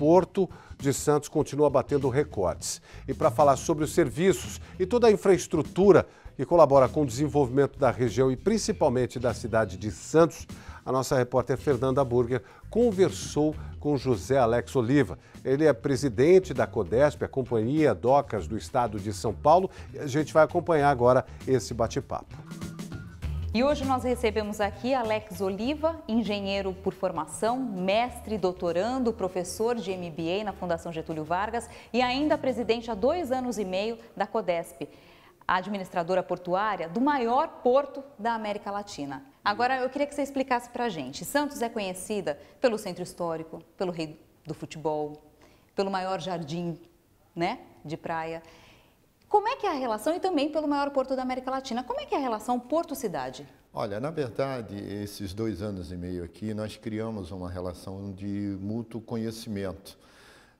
Porto de Santos continua batendo recordes. E para falar sobre os serviços e toda a infraestrutura que colabora com o desenvolvimento da região e principalmente da cidade de Santos, a nossa repórter Fernanda Burger conversou com José Alex Oliva. Ele é presidente da CODESP, a Companhia Docas do Estado de São Paulo, e a gente vai acompanhar agora esse bate-papo. E hoje nós recebemos aqui Alex Oliva, engenheiro por formação, mestre, doutorando, professor de MBA na Fundação Getúlio Vargas e ainda presidente há dois anos e meio da CODESP, a administradora portuária do maior porto da América Latina. Agora eu queria que você explicasse para a gente. Santos é conhecida pelo centro histórico, pelo rei do futebol, pelo maior jardim né, de praia. Como é que é a relação, e também pelo maior porto da América Latina, como é que é a relação porto-cidade? Olha, na verdade, esses dois anos e meio aqui, nós criamos uma relação de mútuo conhecimento.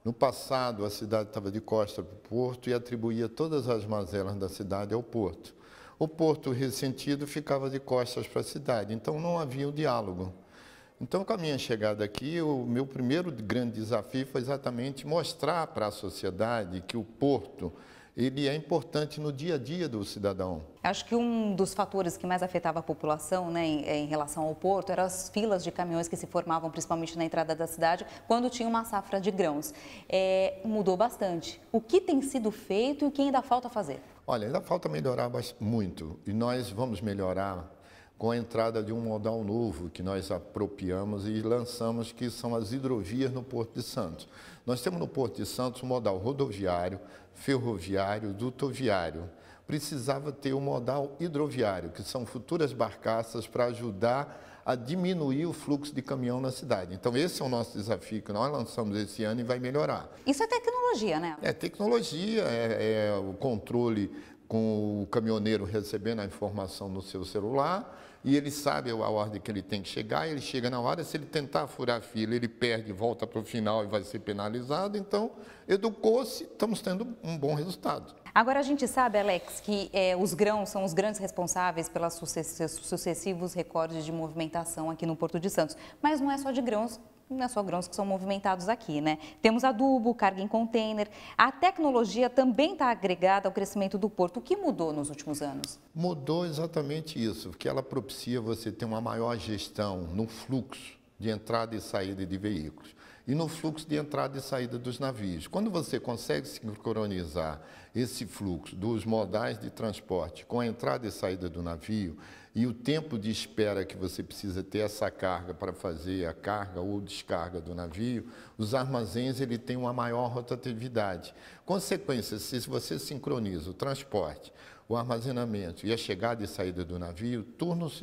No passado, a cidade estava de costa para o porto e atribuía todas as mazelas da cidade ao porto. O porto ressentido ficava de costas para a cidade, então não havia o diálogo. Então, com a minha chegada aqui, o meu primeiro grande desafio foi exatamente mostrar para a sociedade que o porto ele é importante no dia a dia do cidadão. Acho que um dos fatores que mais afetava a população né, em, é, em, relação ao porto eram as filas de caminhões que se formavam, principalmente na entrada da cidade, quando tinha uma safra de grãos. É, mudou bastante. O que tem sido feito e o que ainda falta fazer? Olha, ainda falta melhorar muito e nós vamos melhorar com a entrada de um modal novo que nós apropriamos e lançamos, que são as hidrovias no Porto de Santos. Nós temos no Porto de Santos modal rodoviário, ferroviário, dutoviário. Precisava ter o um modal hidroviário, que são futuras barcaças para ajudar a diminuir o fluxo de caminhão na cidade. Então, esse é o nosso desafio que nós lançamos esse ano e vai melhorar. Isso é tecnologia, né? É tecnologia, é, é o controle com o caminhoneiro recebendo a informação no seu celular, e ele sabe a ordem que ele tem que chegar, ele chega na hora, se ele tentar furar a fila, ele perde, volta para o final e vai ser penalizado. Então, educou-se, estamos tendo um bom resultado. Agora a gente sabe, Alex, que é, os grãos são os grandes responsáveis pelos sucessivos recordes de movimentação aqui no Porto de Santos. Mas não é só de grãos não é só grãos que são movimentados aqui, né? Temos adubo, carga em container. A tecnologia também está agregada ao crescimento do porto. O que mudou nos últimos anos? Mudou exatamente isso, porque ela propicia você ter uma maior gestão no fluxo de entrada e saída de veículos e no fluxo de entrada e saída dos navios. Quando você consegue sincronizar esse fluxo dos modais de transporte com a entrada e saída do navio e o tempo de espera que você precisa ter essa carga para fazer a carga ou descarga do navio, os armazéns ele tem uma maior rotatividade. Consequência, se você sincroniza o transporte, o armazenamento e a chegada e saída do navio, turnos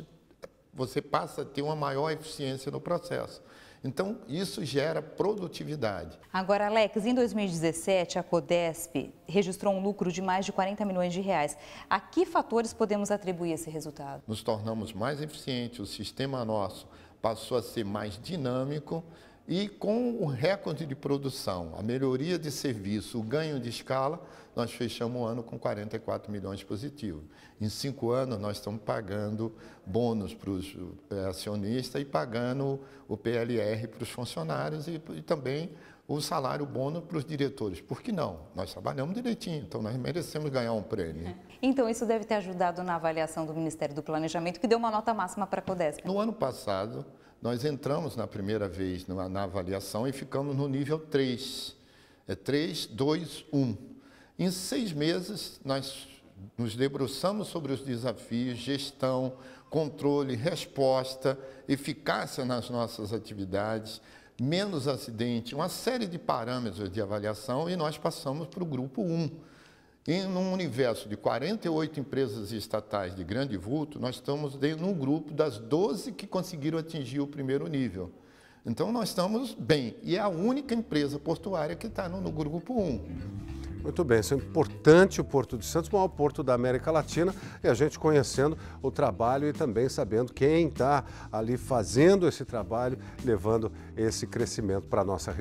você passa a ter uma maior eficiência no processo. Então, isso gera produtividade. Agora, Alex, em 2017, a Codesp registrou um lucro de mais de 40 milhões de reais. A que fatores podemos atribuir esse resultado? Nos tornamos mais eficientes, o sistema nosso passou a ser mais dinâmico, e com o recorde de produção, a melhoria de serviço, o ganho de escala, nós fechamos o ano com 44 milhões positivos. Em cinco anos, nós estamos pagando bônus para os eh, acionistas e pagando o PLR para os funcionários e, e também o salário bônus para os diretores. Por que não? Nós trabalhamos direitinho, então nós merecemos ganhar um prêmio. Então isso deve ter ajudado na avaliação do Ministério do Planejamento, que deu uma nota máxima para a Codesp. No ano passado, nós entramos na primeira vez na, na avaliação e ficamos no nível 3. É 3, 2, 1. Em seis meses, nós nos debruçamos sobre os desafios, gestão, controle, resposta, eficácia nas nossas atividades, menos acidente, uma série de parâmetros de avaliação e nós passamos para o grupo 1. Em um universo de 48 empresas estatais de grande vulto, nós estamos no grupo das 12 que conseguiram atingir o primeiro nível. Então, nós estamos bem. E é a única empresa portuária que está no, no grupo 1. Muito bem, isso é importante o Porto de Santos, o maior porto da América Latina, e a gente conhecendo o trabalho e também sabendo quem está ali fazendo esse trabalho, levando esse crescimento para a nossa região.